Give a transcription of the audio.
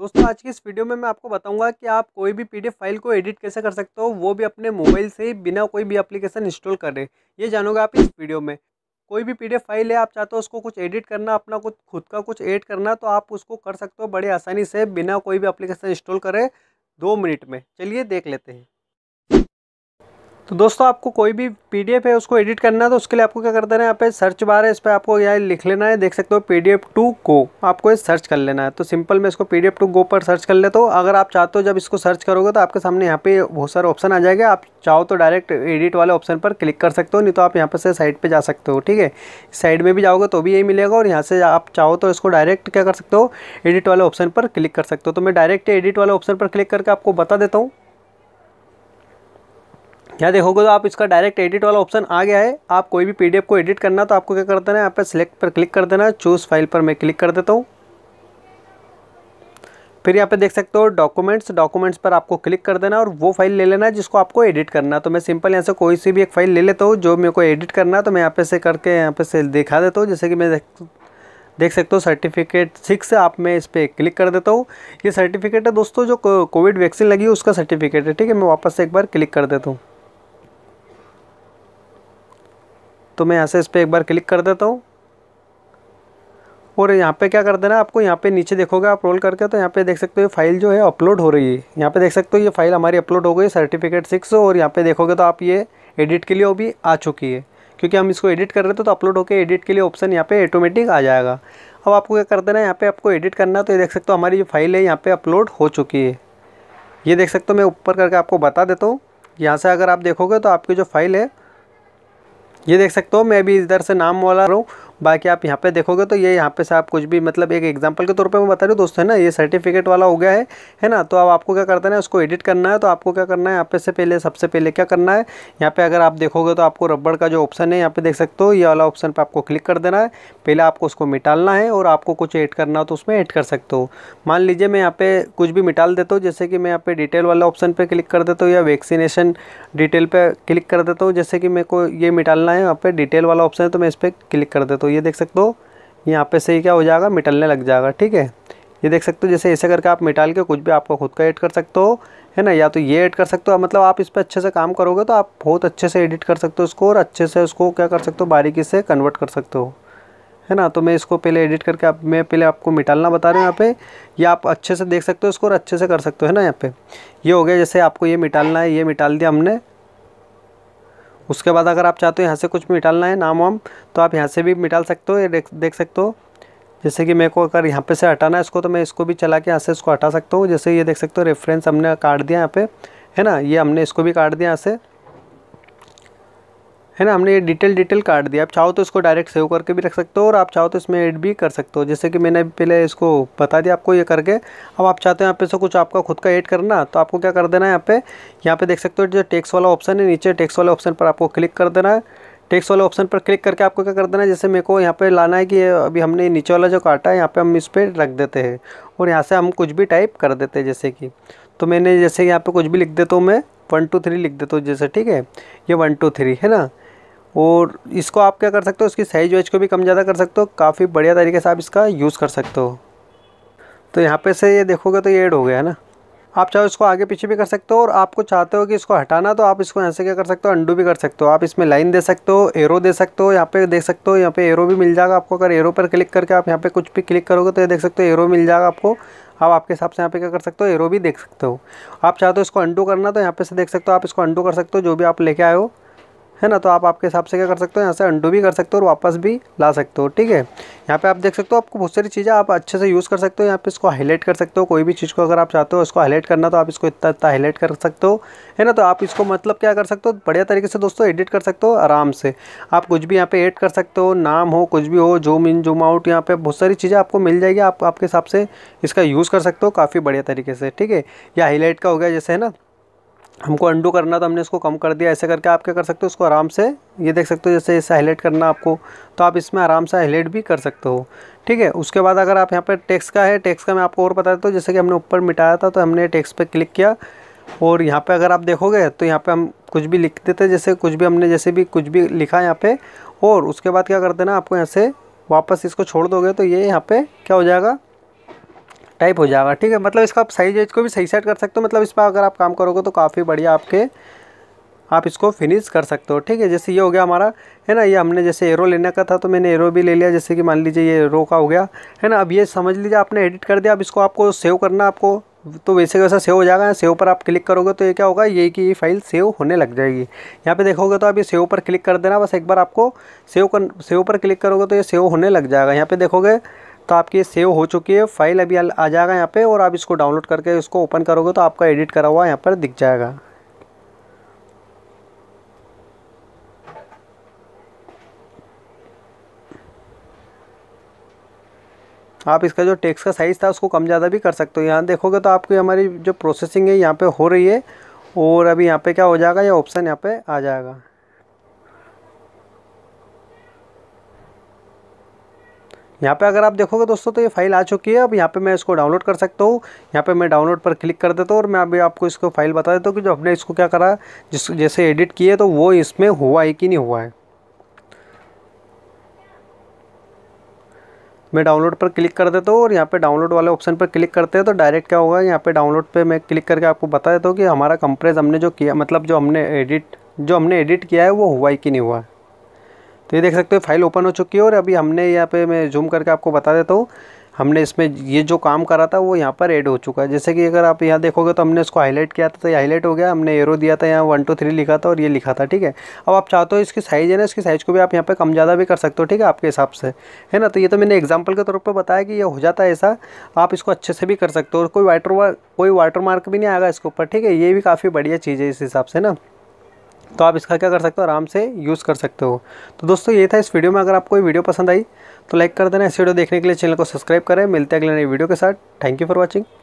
दोस्तों आज की इस वीडियो में मैं आपको बताऊंगा कि आप कोई भी पीडीएफ फाइल को एडिट कैसे कर सकते हो वो भी अपने मोबाइल से ही बिना कोई भी एप्लीकेशन इंस्टॉल करें ये जानोगे आप इस वीडियो में कोई भी पीडीएफ फाइल है आप चाहते हो उसको कुछ एडिट करना अपना कुछ खुद का कुछ एड करना तो आप उसको कर सकते हो बड़े आसानी से बिना कोई भी अप्लीकेशन इंस्टॉल करें दो मिनट में चलिए देख लेते हैं तो दोस्तों आपको कोई भी पीडीएफ है उसको एडिट करना है तो उसके लिए आपको क्या कर देना है यहाँ पे सर्च बार है इस पर आपको यह लिख लेना है देख सकते हो पी डी टू को आपको ये सर्च कर लेना है तो सिंपल में इसको पी डी टू गो पर सर्च कर लेते हो अगर आप चाहते हो जब इसको सर्च करोगे तो आपके सामने यहाँ पे बहुत सारे ऑप्शन आ जाएगा आप चाहो तो डायरेक्ट एडिट वाले ऑप्शन पर क्लिक कर सकते हो नहीं तो आप यहाँ पर से साइड पर जा सकते हो ठीक है साइड में भी जाओगे तो भी यही मिलेगा और यहाँ से आप चाहो तो इसको डायरेक्ट क्या कर सकते हो एडिट वाले ऑप्शन पर क्लिक कर सकते हो तो मैं डायरेक्ट एडिट वाले ऑप्शन पर क्लिक करके आपको बता देता हूँ यहाँ देखोगे तो आप इसका डायरेक्ट एडिट वाला ऑप्शन आ गया है आप कोई भी पीडीएफ को एडिट करना तो आपको क्या कर देना है यहाँ पर सिलेक्ट पर क्लिक कर देना है चूज़ फाइल पर मैं क्लिक कर देता हूँ फिर यहाँ पे देख सकते हो डॉक्यूमेंट्स डॉक्यूमेंट्स पर आपको क्लिक कर देना और वो फाइल ले लेना है जिसको आपको एडिट करना है तो मैं सिंपल यहाँ से कोई सी भी एक फाइल ले लेता हूँ जो मेरे को एडिट करना है तो मैं यहाँ पे से करके यहाँ पे से दिखा देता हूँ जैसे कि मैं देख देख सकते हो सर्टिफिकेट सिक्स आप मैं इस पर क्लिक कर देता हूँ ये सर्टिफिकेट है दोस्तों जो कोविड वैक्सीन लगी है उसका सर्टिफिकेट है ठीक है मैं वापस से एक बार क्लिक कर देता हूँ तो मैं यहाँ से इस पर एक बार क्लिक कर देता हूँ और यहाँ पे क्या कर देना आपको यहाँ पे नीचे देखोगे आप रोल करके तो यहाँ पे देख सकते हो ये फाइल जो है अपलोड हो रही है यहाँ पे देख सकते हो ये फाइल हमारी अपलोड हो गई सर्टिफिकेट सिक्स और यहाँ पे देखोगे तो आप ये एडिट के लिए वो भी आ चुकी है क्योंकि हम इसको एडिट कर रहे थे तो अपलोड होकर एडिट के लिए ऑप्शन यहाँ पे ऑटोमेटिक आ जाएगा अब आपको क्या कर देना है यहाँ पर आपको एडिट करना है तो ये देख सकते हो हमारी जो फाइल है यहाँ पर अपलोड हो चुकी है ये देख सकते हो मैं ऊपर करके आपको बता देता हूँ यहाँ से अगर आप देखोगे तो आपकी जो फाइल है ये देख सकते हो मैं भी इधर से नाम वाला रहा हूँ बाकी आप यहाँ पे देखोगे तो ये यहाँ पे से आप कुछ भी मतलब एक एग्जांपल के तौर पे मैं बता रही हूँ दोस्तों है ना ये सर्टिफिकेट वाला हो गया है है ना तो अब आपको क्या करना है उसको एडिट करना है तो आपको क्या करना है यहाँ पे से पहले सबसे पहले क्या करना है यहाँ पे अगर आप देखोगे तो आपको रबड़ का जो ऑप्शन है यहाँ पे देख सकते हो ये वाला ऑप्शन पर आपको क्लिक कर देना है पहले आपको उसको मिटालना है और आपको कुछ ऐड करना हो तो उसमें ऐड कर सकते हो मान लीजिए मैं यहाँ पे कुछ भी मिटाल देता हूँ जैसे कि मैं यहाँ पे डिटेल वाला ऑप्शन पर क्लिक कर देता हूँ या वैक्सीनेशन डिटेल पर क्लिक कर देता हूँ जैसे कि मेरे को ये मिटालना है यहाँ पर डिटेल वाला ऑप्शन है तो मैं इस पर क्लिक कर देता हूँ ये देख सकते हो यहाँ पे सही क्या हो जाएगा मिटलने लग जाएगा ठीक है ये देख सकते हो जैसे ऐसे करके आप मिटाल के कुछ भी आपको खुद का ऐड कर सकते हो है ना या तो ये ऐड कर सकते हो मतलब आप इस पर अच्छे से काम करोगे तो आप बहुत अच्छे से एडिट कर सकते हो उसको और अच्छे से उसको क्या कर सकते हो बारीकी से कन्वर्ट कर सकते हो है ना तो मैं इसको पहले एडिट करके आप मैं पहले आपको मिटालना बता रहा हूँ यहाँ पे या आप अच्छे से देख सकते हो इसको और अच्छे से कर सकते हो है ना यहाँ पे ये हो गया जैसे आपको ये मिटालना है ये मिटाल दिया हमने उसके बाद अगर आप चाहते हो यहाँ से कुछ मिटालना है नाम वाम तो आप यहाँ से भी मिटाल सकते हो या देख देख सकते हो जैसे कि मेरे को अगर यहाँ पे से हटाना है इसको तो मैं इसको भी चला के यहाँ से इसको हटा सकता हूँ जैसे ये देख सकते हो रेफरेंस हमने काट दिया यहाँ पे है ना ये हमने इसको भी काट दिया यहाँ से है ना हमने ये डिटेल डिटेल काट दिया आप चाहो तो इसको डायरेक्ट सेव करके भी रख सकते हो और आप चाहो तो इसमें एड भी कर सकते हो जैसे कि मैंने पहले इसको बता दिया आपको ये करके अब आप चाहते हो यहाँ पे से कुछ आपका खुद का एड करना तो आपको क्या कर देना है यहाँ पे यहाँ पे देख सकते हो जो टेक्स वाला ऑप्शन है नीचे टेक्स वाले ऑप्शन पर आपको क्लिक कर देना है टेक्स वाले ऑप्शन पर क्लिक करके आपको क्या कर देना है जैसे मेरे को यहाँ पे लाना है कि अभी हमने नीचे वाला जो काटा है यहाँ पे हम इस पर रख देते हैं और यहाँ से हम कुछ भी टाइप कर देते हैं जैसे कि तो मैंने जैसे यहाँ पे कुछ भी लिख देता हूँ मैं वन टू थ्री लिख देता हूँ जैसे ठीक है ये वन टू थ्री है ना और इसको आप क्या कर सकते हो इसकी साइज वाइज को भी कम ज़्यादा कर सकते हो काफ़ी बढ़िया तरीके से आप इसका यूज़ कर सकते हो तो यहाँ पे से ये देखोगे तो ये ऐड हो गया है ना आप चाहो इसको आगे पीछे भी कर सकते हो और आपको चाहते हो कि इसको हटाना तो आप इसको यहाँ से क्या कर सकते हो अंडू भी कर सकते हो आप इसमें लाइन दे सकते हो एरो दे सकते हो यहाँ पे देख सकते हो यहाँ पे एरो भी मिल जाएगा आपको अगर एरो पर क्लिक करके आप यहाँ पे कुछ भी क्लिक करोगे तो ये देख सकते हो एरो मिल जाएगा आपको आप आपके हिसाब से यहाँ पे क्या कर सकते हो एरो भी देख सकते हो आप चाहते हो तो इसको अंडू करना तो यहाँ पे से देख सकते हो आप इसको अंडू कर सकते हो जो भी आप लेके आए हो है ना तो आप आपके हिसाब से क्या कर सकते हो यहाँ से अंडू भी कर सकते हो और वापस भी ला सकते हो ठीक है यहाँ पे आप देख सकते हो आपको बहुत सारी चीज़ें आप अच्छे से यूज़ कर सकते हो यहाँ पे इसको हाईलाइट कर सकते हो कोई भी चीज़ को अगर आप चाहते हो इसको हाईलाइट करना तो आप इसको इतना इतना हाईलाइट कर सकते हो है ना तो आप इसको मतलब क्या कर सकते हो बढ़िया तरीके से दोस्तों एडिट कर सकते हो आराम से आप कुछ भी यहाँ पे एड कर सकते हो नाम हो कुछ भी हो जूम इन जूम आउट यहाँ पर बहुत सारी चीज़ें आपको मिल जाएगी आप आपके हिसाब से इसका यूज़ कर सकते हो काफ़ी बढ़िया तरीके से ठीक है या हाईलाइट का हो गया जैसे है ना हमको अंडू करना तो हमने इसको कम कर दिया ऐसे करके आप क्या कर सकते हो उसको आराम से ये देख सकते हो जैसे इसे हाईलाइट करना आपको तो आप इसमें आराम से हाईलाइट भी कर सकते हो ठीक है उसके बाद अगर आप यहाँ पर टैक्स का है टैक्स का मैं आपको और बता देता हूँ जैसे कि हमने ऊपर मिटाया था तो हमने टैक्स पर क्लिक किया और यहाँ पे अगर आप देखोगे तो यहाँ पे हम कुछ भी लिख देते जैसे कुछ भी हमने जैसे भी कुछ भी लिखा यहाँ पे और उसके बाद क्या करते ना आपको यहाँ से वापस इसको छोड़ दोगे तो ये यहाँ पे क्या हो जाएगा टाइप हो जाएगा ठीक है मतलब इसका आप साइज एज को भी सही सेट कर सकते हो मतलब इस पर अगर आप काम करोगे तो काफ़ी बढ़िया आपके आप इसको फिनिश कर सकते हो ठीक है जैसे ये हो गया हमारा है ना ये हमने जैसे एरो लेने का था तो मैंने एरो भी ले लिया जैसे कि मान लीजिए ये एरो का हो गया है ना अब ये समझ लीजिए आपने एडिट कर दिया अब इसको आपको सेव करना आपको तो वैसे वैसा सेव हो जाएगा सेव पर आप क्लिक करोगे तो ये क्या होगा ये कि ये फाइल सेव होने लग जाएगी यहाँ पे देखोगे तो आप ये सेव पर क्लिक कर देना बस एक बार आपको सेव कर सेव पर क्लिक करोगे तो ये सेव होने लग जाएगा यहाँ पे देखोगे तो आपकी सेव हो चुकी है फाइल अभी आ जाएगा यहाँ पे और आप इसको डाउनलोड करके इसको ओपन करोगे तो आपका एडिट करा हुआ यहाँ पर दिख जाएगा आप इसका जो टेक्स्ट का साइज़ था उसको कम ज़्यादा भी कर सकते हो यहाँ देखोगे तो आपकी हमारी जो प्रोसेसिंग है यहाँ पे हो रही है और अभी यहाँ पे क्या हो जाएगा ये यह ऑप्शन यहाँ पे आ जाएगा यहाँ पे अगर आप देखोगे दोस्तों तो ये फाइल आ चुकी है अब यहाँ पे मैं इसको डाउनलोड कर सकता हूँ यहाँ पे मैं डाउनलोड पर क्लिक कर देता हूँ और मैं अभी आपको इसको फाइल बता देता हूँ कि जो हमने इसको क्या करा जिस जैसे एडिट किए तो वो इसमें हुआ है कि नहीं हुआ है मैं डाउनलोड पर क्लिक कर देता हूँ और यहाँ पे डाउनलोड वाले ऑप्शन पर क्लिक करते हैं तो डायरेक्ट क्या होगा यहाँ पे डाउनलोड पे मैं क्लिक करके आपको बता देता हूँ कि हमारा कंप्रेस हमने जो किया मतलब जो हमने एडिट जो हमने एडिट किया है वो हुआ है कि नहीं हुआ है तो ये देख सकते हो फाइल ओपन हो चुकी है और अभी हमने यहाँ पे मैं जूम करके आपको बता देता हूँ हमने इसमें ये जो काम करा था वो यहाँ पर ऐड हो चुका है जैसे कि अगर आप यहाँ देखोगे तो हमने इसको हाईलाइट किया था तो ये हाईलाइट हो गया हमने एरो दिया था यहाँ वन टू थ्री लिखा था और ये लिखा था ठीक है अब आप चाहते हो इसकी साइज़ है ना इसकी साइज़ को भी आप यहाँ पर कम ज़्यादा भी कर सकते हो ठीक है आपके हिसाब से है ना तो ये तो मैंने एग्जाम्पल के तौर पर बताया कि ये हो जाता है ऐसा आप इसको अच्छे से भी कर सकते हो और कोई वाटर कोई वाटर मार्क भी नहीं आएगा इसके ऊपर ठीक है ये भी काफ़ी बढ़िया चीज़ है इस हिसाब से ना तो आप इसका क्या कर सकते हो आराम से यूज़ कर सकते हो तो दोस्तों ये था इस वीडियो में अगर आपको ये वीडियो पसंद आई तो लाइक कर देना इस वीडियो देखने के लिए चैनल को सब्सक्राइब करें मिलते हैं अगले नई वीडियो के साथ थैंक यू फॉर वॉचिंग